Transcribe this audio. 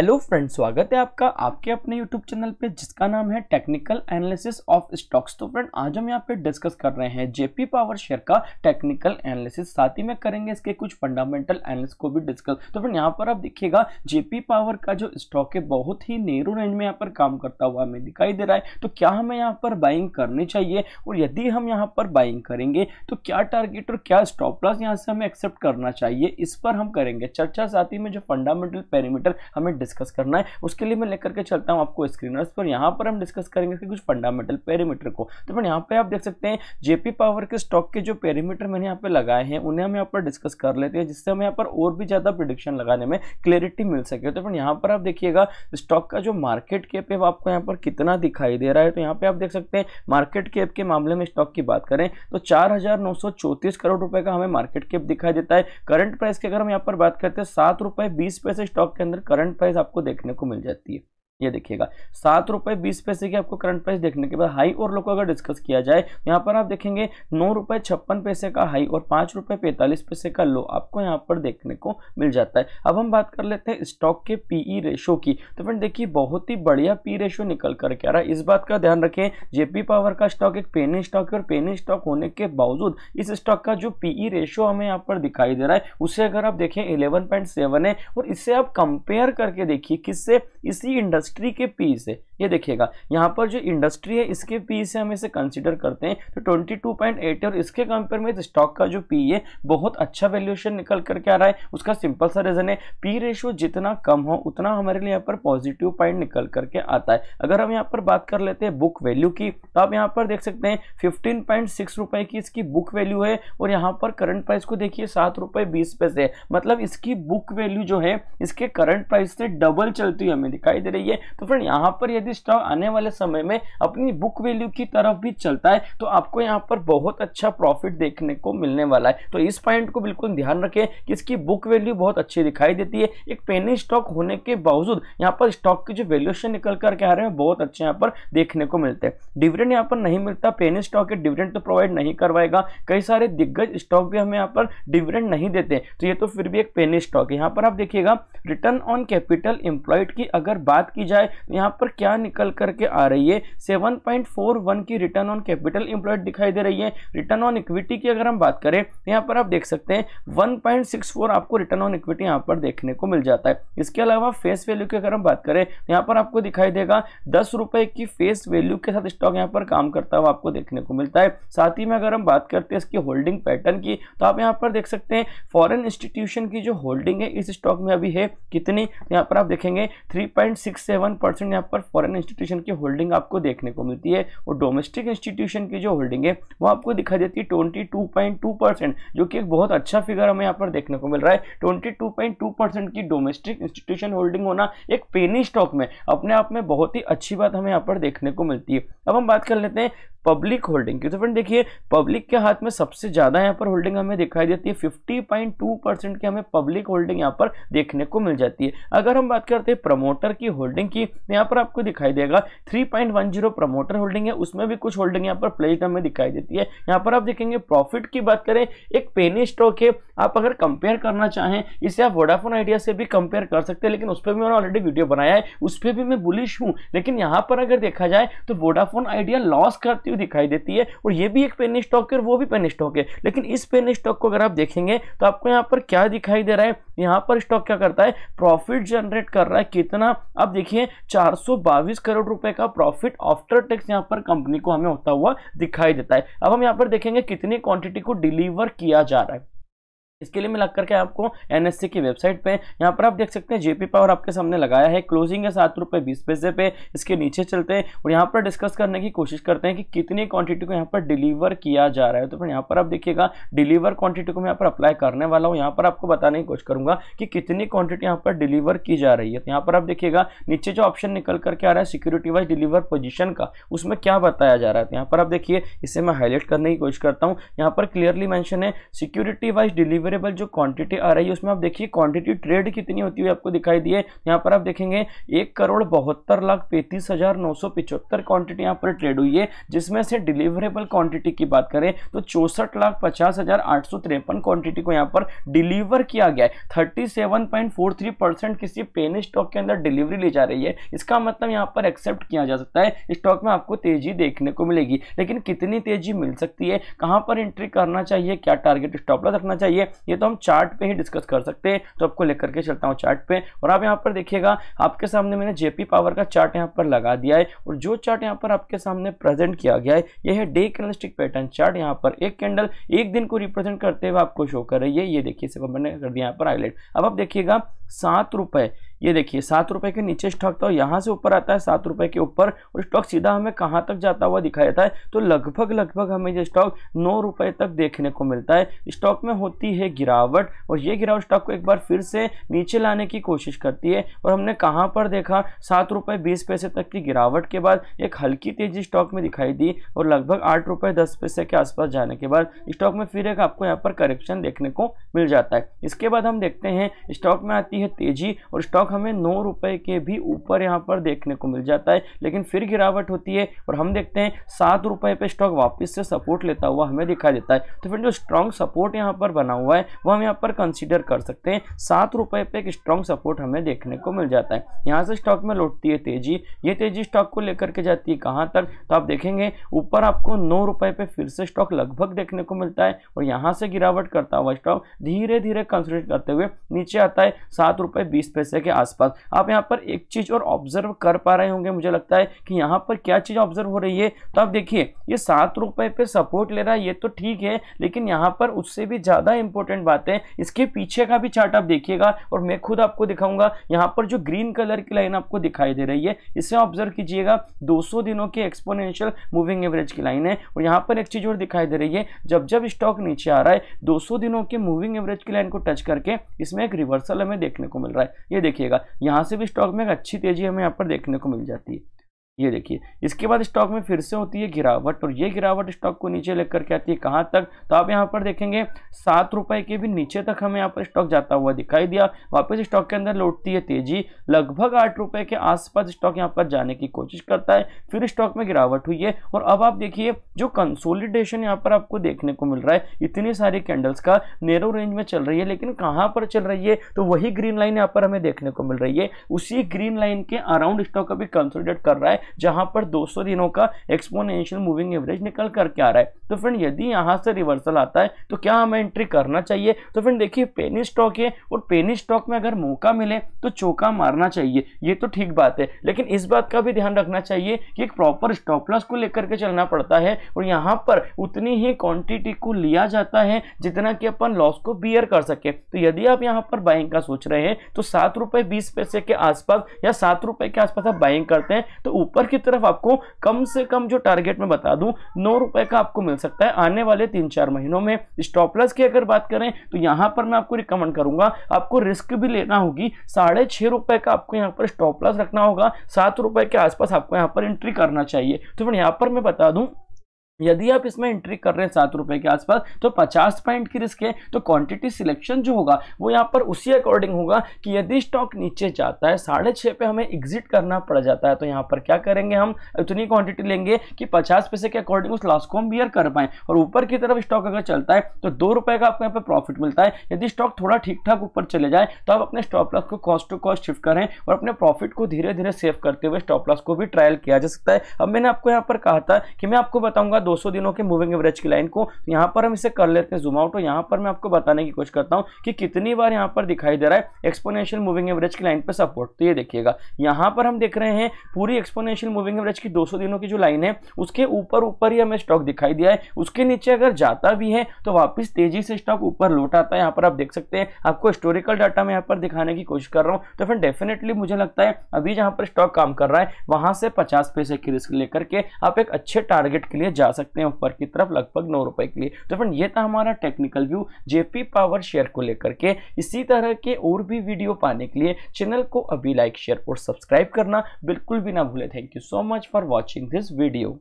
hello friend स्वागत है आपका आपके अपने यूट्यूब चैनल पे जिसका नाम है टेक्निकल एनालिसिस ऑफ स्टॉक्स तो फ्रेंड आज हम यहाँ पे डिस्कस कर रहे हैं जेपी पावर शेयर का टेक्निकल एनालिसिस साथ ही में करेंगे इसके कुछ फंडामेंटल एनालिस को भी डिस्कस तो फ्रेंड यहाँ पर आप देखिएगा जेपी पावर का जो स्टॉक है बहुत ही नेहरू रेंज में यहाँ पर काम करता हुआ हमें दिखाई दे रहा है तो क्या हमें यहाँ पर बाइंग करनी चाहिए और यदि हम यहाँ पर बाइंग करेंगे तो क्या टारगेट और क्या स्टॉप लॉस यहाँ से हमें एक्सेप्ट करना चाहिए इस पर हम करेंगे चर्चा साथ ही में जो फंडामेंटल पैरामीटर हमें डिस्कस करना है उसके लिए मैं लेकर के चलता हूँ आपको स्क्रीनर्स पर यहाँ पर हम डिस्कस करेंगे इसके कुछ फंडामेंटल पेरीमीटर को तो फिर यहाँ पर आप देख सकते हैं जेपी पावर के स्टॉक के जो पेरीमीटर मैंने यहाँ पर लगाए हैं उन्हें हम यहाँ पर डिस्कस कर लेते हैं जिससे हमें यहाँ पर और भी ज़्यादा प्रिडिक्शन लगाने में क्लियरिटी मिल सके तो फिर यहाँ पर आप देखिएगा स्टॉक का जो मार्केट कैप है आपको यहाँ पर कितना दिखाई दे रहा है तो यहाँ पे आप देख सकते हैं मार्केट कैप के मामले में स्टॉक की बात करें तो चार करोड़ रुपए का हमें मार्केट कैप दिखाई देता है करंट प्राइस की अगर हम यहाँ पर बात करते हैं सात रुपए बीस पैसे स्टॉक के अंदर करंट प्राइस एक्सरसाइज आपको देखने को मिल जाती है ये देखिएगा सात रुपए बीस पैसे की आपको करंट प्राइस देखने के बाद हाई और लो को अगर डिस्कस किया जाए यहाँ पर आप देखेंगे नौ रुपए छप्पन पैसे का हाई और पांच रुपए पैंतालीस पैसे का लो आपको यहाँ पर देखने को मिल जाता है अब हम बात कर लेते हैं स्टॉक के पीई रेशो e की तो फ्रेंड देखिए बहुत ही बढ़िया पी रेशो e निकल कर क्या रहा है इस बात का ध्यान रखें जेपी पावर का स्टॉक एक पेनी स्टॉक है और पेनी स्टॉक होने के बावजूद इस स्टॉक का जो पीई रेशो e हमें यहाँ पर दिखाई दे रहा है उसे अगर आप देखें इलेवन है और इससे आप कंपेयर करके देखिए किससे इसी इंडस्ट्री इंडस्ट्री के पी से ये देखिएगा यहाँ पर जो इंडस्ट्री है इसके पी से हम इसे कंसिडर करते हैं तो ट्वेंटी टू पॉइंट एट और इसके कंपेयर में स्टॉक का जो पी है बहुत अच्छा वैल्यूएशन निकल करके आ रहा है उसका सिंपल सा रीज़न है पी रेशियो जितना कम हो उतना हमारे लिए यहाँ पर पॉजिटिव पॉइंट निकल करके आता है अगर हम यहाँ पर बात कर लेते हैं बुक वैल्यू की तो आप यहाँ पर देख सकते हैं फिफ्टीन पॉइंट सिक्स रुपए की इसकी बुक वैल्यू है और यहाँ पर करंट प्राइस को देखिए सात रुपए बीस पैसे मतलब इसकी बुक वैल्यू जो है इसके करंट प्राइस से डबल चलती हुई हमें दिखाई दे रही है तो फ्रेंड यहाँ पर यदि स्टॉक आने वाले समय में अपनी बुक वैल्यू की तरफ भी चलता है तो आपको यहाँ पर बहुत अच्छा प्रॉफिट देखने को मिलने वाला है तो इस पॉइंट को बिल्कुल ध्यान रखें कि इसकी बुक वैल्यू बहुत अच्छी दिखाई देती है एक पेनी स्टॉक होने के बावजूद यहाँ पर स्टॉक की जो वैल्यूशन निकल करके आ रहे हैं बहुत अच्छे यहाँ पर देखने को मिलते हैं डिविडेंड यहाँ पर नहीं मिलता पेनी स्टॉक के डिविडेंड तो प्रोवाइड नहीं करवाएगा कई सारे दिग्गज स्टॉक भी हमें यहाँ पर डिविडेंड नहीं देते तो ये तो फिर भी एक पेनी स्टॉक है यहाँ पर आप देखिएगा रिटर्न ऑन कैपिटल एम्प्लॉयड की अगर बात की जाए तो यहाँ पर क्या निकल करके आ रही है सेवन पॉइंट फोर वन की रिटर्न ऑन कैपिटल इंप्लॉयड दिखाई दे रही है रिटर्न ऑन इक्विटी की अगर हम बात करें तो यहाँ पर आप देख सकते हैं वन पॉइंट सिक्स फोर आपको रिटर्न ऑन इक्विटी यहाँ पर देखने को मिल जाता है इसके अलावा फेस वैल्यू की अगर हम बात करें तो यहाँ पर आपको दिखाई देगा दस रुपये की फेस वैल्यू के साथ स्टॉक यहाँ पर काम करता हुआ आपको देखने को मिलता है साथ ही में अगर हम बात करते हैं इसकी होल्डिंग पैटर्न की तो आप यहाँ पर देख सकते हैं फॉरन इंस्टीट्यूशन की जो होल्डिंग है इस स्टॉक में अभी है कितनी यहाँ पर आप देखेंगे थ्री सेवन परसेंट यहाँ पर फॉरेन इंस्टीट्यूशन की होल्डिंग आपको देखने को मिलती है और डोमेस्टिक इंस्टीट्यूशन की जो होल्डिंग है वो आपको दिखाई देती है twenty two point two percent जो कि एक बहुत अच्छा फिगर हमें यहाँ पर देखने को मिल रहा है twenty two point two percent की डोमेस्टिक इंस्टीट्यूशन होल्डिंग होना एक पेनी स्टॉक में अपने आप में बहुत ही अच्छी बात हमें यहाँ पर देखने को मिलती है अब हम बात कर लेते हैं पब्लिक होल्डिंग की तो फ्रेंड देखिए पब्लिक के हाथ में सबसे ज़्यादा यहाँ पर होल्डिंग हमें दिखाई देती है टू परसेंट की हमें पब्लिक होल्डिंग यहाँ पर देखने को मिल जाती है अगर हम बात करते हैं प्रमोटर की होल्डिंग की तो यहाँ पर आपको दिखाई देगा जीरो प्रमोटर होल्डिंग है उसमें भी कुछ होल्डिंग यहाँ पर प्लेज हमें दिखाई देती है यहाँ पर आप देखेंगे प्रॉफिट की बात करें एक पेनी स्टॉक है आप अगर कंपेयर करना चाहें इसे आप वोडाफोन आइडिया से भी कंपेयर कर सकते हैं लेकिन उस पर भी मैंने ऑलरेडी वीडियो बनाया है उस पर भी मैं बुलिश हूँ लेकिन यहाँ पर अगर देखा जाए तो वोडाफोन आइडिया लॉस करती बढ़ती हुई दिखाई देती है और ये भी एक पेन स्टॉक है और वो भी पेन स्टॉक है लेकिन इस पेन स्टॉक को अगर आप देखेंगे तो आपको यहाँ पर क्या दिखाई दे रहा है यहाँ पर स्टॉक क्या करता है प्रॉफिट जनरेट कर रहा है कितना आप देखिए चार करोड़ रुपए का प्रॉफिट आफ्टर टैक्स यहाँ पर कंपनी को हमें होता हुआ दिखाई देता है अब हम यहाँ पर देखेंगे कितनी क्वांटिटी को डिलीवर किया जा रहा है इसके लिए मैं लग करके आपको एन की वेबसाइट पे यहाँ पर आप देख सकते हैं जेपी पावर आपके सामने लगाया है क्लोजिंग है सात रुपये बीस पैसे पे इसके नीचे चलते हैं और यहाँ पर डिस्कस करने की कोशिश करते हैं कि कितनी क्वांटिटी को यहाँ पर डिलीवर किया जा रहा है तो फिर यहाँ पर आप देखिएगा डिलीवर क्वांटिटी को मैं यहाँ पर अप्लाई करने वाला हूँ यहाँ पर आपको बताने की कोशिश करूंगा कि कितनी क्वांटिटी यहाँ पर डिलीवर की जा रही है तो यहाँ पर आप देखिएगा नीचे जो ऑप्शन निकल करके आ रहा है सिक्योरिटी वाइज डिलीवर पोजिशन का उसमें क्या बताया जा रहा है यहाँ पर आप देखिए इसे मैं हाईलाइट करने की कोशिश करता हूँ यहाँ पर क्लियरली मैंशन है सिक्योरिटी वाइज डिलीवर कंपेरेबल जो क्वांटिटी आ रही है उसमें आप देखिए क्वांटिटी ट्रेड कितनी होती हुई आपको दिखाई दी है यहाँ पर आप देखेंगे एक करोड़ बहत्तर लाख पैंतीस हज़ार नौ सौ पिचहत्तर क्वांटिटी यहाँ पर ट्रेड हुई है जिसमें से डिलीवरेबल क्वांटिटी की बात करें तो चौसठ लाख पचास हज़ार आठ सौ तिरपन क्वांटिटी को यहाँ पर डिलीवर किया गया है thirty seven point four three percent किसी पेन स्टॉक के अंदर डिलीवरी ली जा रही है इसका मतलब यहाँ पर एक्सेप्ट किया जा सकता है स्टॉक में आपको तेजी देखने को मिलेगी लेकिन कितनी तेजी मिल सकती है कहाँ पर एंट्री करना चाहिए क्या टारगेट स्टॉप रखना चाहिए ये तो हम चार्ट पे ही डिस्कस कर सकते हैं तो आपको लेकर के चलता हूँ चार्ट पे और आप यहाँ पर देखिएगा आपके सामने मैंने जेपी पावर का चार्ट यहाँ पर लगा दिया है और जो चार्ट यहाँ पर आपके सामने प्रेजेंट किया गया है यह है डे कैनलिस्टिक पैटर्न चार्ट यहाँ पर एक कैंडल एक दिन को रिप्रेजेंट करते हुए आपको शो कर रही है ये देखिए सिर्फ मैंने कर दिया यहाँ पर हाईलाइट अब आप देखिएगा सात रुपये ये देखिए सात रुपए के नीचे स्टॉक था तो यहाँ से ऊपर आता है सात रुपए के ऊपर और स्टॉक सीधा हमें कहाँ तक जाता हुआ दिखाया था तो लगभग लगभग हमें ये स्टॉक नौ रुपए तक देखने को मिलता है स्टॉक में होती है गिरावट और ये गिरावट स्टॉक को एक बार फिर से नीचे लाने की कोशिश करती है और हमने कहाँ पर देखा सात रुपये बीस पैसे तक की गिरावट के बाद एक हल्की तेजी स्टॉक में दिखाई दी और लगभग आठ रुपये दस पैसे के आसपास जाने के बाद स्टॉक में फिर एक आपको यहाँ पर करेक्शन देखने को मिल जाता है इसके बाद हम देखते हैं स्टॉक में आती है तेजी और स्टॉक लगभग हमें नौ रुपए के भी ऊपर यहां पर देखने को मिल जाता है लेकिन फिर गिरावट होती है और हम देखते हैं सात रुपए पे स्टॉक वापस से सपोर्ट लेता हुआ हमें दिखाई देता है तो फिर जो स्ट्रांग सपोर्ट यहां पर बना हुआ है वो हम यहाँ पर कंसिडर कर सकते हैं सात रुपए पे एक स्ट्रांग सपोर्ट हमें देखने को मिल जाता है यहाँ से स्टॉक में लौटती है तेजी ये तेजी स्टॉक को लेकर के जाती है कहाँ तक तो आप देखेंगे ऊपर आपको नौ रुपए पे फिर से स्टॉक लगभग देखने को मिलता है और यहाँ से गिरावट करता हुआ स्टॉक धीरे धीरे कंसिडर करते हुए नीचे आता है सात रुपए बीस पैसे के आसपास आप यहाँ पर एक चीज़ और ऑब्जर्व कर पा रहे होंगे मुझे लगता है कि यहाँ पर क्या चीज़ ऑब्जर्व हो रही है तो आप देखिए ये सात रुपए पे सपोर्ट ले रहा है ये तो ठीक है लेकिन यहाँ पर उससे भी ज़्यादा इंपॉर्टेंट बात है इसके पीछे का भी चार्ट आप देखिएगा और मैं खुद आपको दिखाऊंगा यहाँ पर जो ग्रीन कलर की लाइन आपको दिखाई दे रही है इसे ऑब्जर्व कीजिएगा दो दिनों के एक्सपोनेंशियल मूविंग एवरेज की लाइन है और यहाँ पर एक चीज़ और दिखाई दे रही है जब जब स्टॉक नीचे आ रहा है दो दिनों के मूविंग एवरेज की लाइन को टच करके इसमें एक रिवर्सल हमें देखने को मिल रहा है ये देखिएगा लीजिएगा यहाँ से भी स्टॉक में एक अच्छी तेजी हमें यहाँ पर देखने को मिल जाती है ये देखिए इसके बाद स्टॉक में फिर से होती है गिरावट और ये गिरावट स्टॉक को नीचे लेकर के आती है कहाँ तक तो आप यहाँ पर देखेंगे सात रुपए के भी नीचे तक हमें यहाँ पर स्टॉक जाता हुआ दिखाई दिया वापस स्टॉक के अंदर लौटती है तेजी लगभग आठ रुपए के आसपास स्टॉक यहाँ पर जाने की कोशिश करता है फिर स्टॉक में गिरावट हुई है और अब आप देखिए जो कंसोलिडेशन यहाँ पर आपको देखने को मिल रहा है इतनी सारी कैंडल्स का नेरो रेंज में चल रही है लेकिन कहाँ पर चल रही है तो वही ग्रीन लाइन यहाँ पर हमें देखने को मिल रही है उसी ग्रीन लाइन के अराउंड स्टॉक अभी कंसोलिडेट कर रहा है जहां पर 200 दिनों का एक्सपोनेंशियल मूविंग एवरेज निकल करके आ रहा है तो फ्रेंड यदि यहां से रिवर्सल आता है तो क्या हमें एंट्री करना चाहिए तो फ्रेंड देखिए पेनी स्टॉक है और पेनी स्टॉक में अगर मौका मिले तो चौका मारना चाहिए ये तो ठीक बात है लेकिन इस बात का भी ध्यान रखना चाहिए कि एक प्रॉपर स्टॉप लॉस को लेकर के चलना पड़ता है और यहाँ पर उतनी ही क्वान्टिटी को लिया जाता है जितना कि अपन लॉस को बियर कर सके तो यदि आप यहाँ पर बाइंग का सोच रहे हैं तो सात रुपये बीस पैसे के आसपास या सात रुपये के आसपास आप बाइंग करते हैं तो ऊपर की तरफ आपको कम से कम जो टारगेट में बता दूं नौ रुपए का आपको मिल सकता है आने वाले तीन चार महीनों में स्टॉपलस की अगर बात करें तो यहां पर मैं आपको रिकमेंड करूंगा आपको रिस्क भी लेना होगी साढ़े छह रुपए का आपको यहाँ पर स्टॉपलस रखना होगा सात रुपए के आसपास आपको यहाँ पर एंट्री करना चाहिए तो फिर यहां पर मैं बता दूं यदि आप इसमें एंट्री कर रहे हैं सात रुपए के आसपास तो पचास पॉइंट की रिस्क है तो क्वांटिटी सिलेक्शन जो होगा वो यहाँ पर उसी अकॉर्डिंग होगा कि यदि स्टॉक नीचे जाता है साढ़े छः पे हमें एग्जिट करना पड़ जाता है तो यहाँ पर क्या करेंगे हम इतनी क्वांटिटी लेंगे कि पचास पैसे के अकॉर्डिंग उस लॉस को हम बियर कर पाएं और ऊपर की तरफ स्टॉक अगर चलता है तो दो रुपये का आपको यहाँ पर प्रॉफिट मिलता है यदि स्टॉक थोड़ा ठीक ठाक ऊपर चले जाए तो आप अपने स्टॉप लॉस को कॉस्ट टू कॉस्ट शिफ्ट करें और अपने प्रॉफिट को धीरे धीरे सेव करते हुए स्टॉप लॉस को भी ट्रायल किया जा सकता है अब मैंने आपको यहाँ पर कहा था कि मैं आपको बताऊँगा 200 दिनों के मूविंग एवरेज की लाइन को तो यहाँ पर हम इसे कर लेते हैं जूमआउट और यहाँ पर मैं आपको बताने की कोशिश करता हूँ कि कितनी बार यहाँ पर दिखाई दे रहा है एक्सपोनेंशियल मूविंग एवरेज की लाइन पर सपोर्ट तो ये देखिएगा यहाँ पर हम देख रहे हैं पूरी एक्सपोनेंशियल मूविंग एवरेज की 200 दिनों की जो लाइन है उसके ऊपर ऊपर ही हमें स्टॉक दिखाई दिया है उसके नीचे अगर जाता भी है तो वापिस तेजी से स्टॉक ऊपर लौट आता है यहाँ पर आप देख सकते हैं आपको हिस्टोरिकल डाटा में यहाँ पर दिखाने की कोशिश कर रहा हूँ तो फिर डेफिनेटली मुझे लगता है अभी जहाँ पर स्टॉक काम कर रहा है वहाँ से पचास पैसे की रिस्क लेकर के आप एक अच्छे टारगेट के लिए जा सकते सकते हैं ऊपर की तरफ लगभग नौ रुपए के लिए तो फ्रेंड ये था हमारा technical view JP power share को लेकर के इसी तरह के और भी वीडियो पाने के लिए चैनल को अभी लाइक शेयर और सब्सक्राइब करना बिल्कुल भी ना भूले thank you so much for watching this video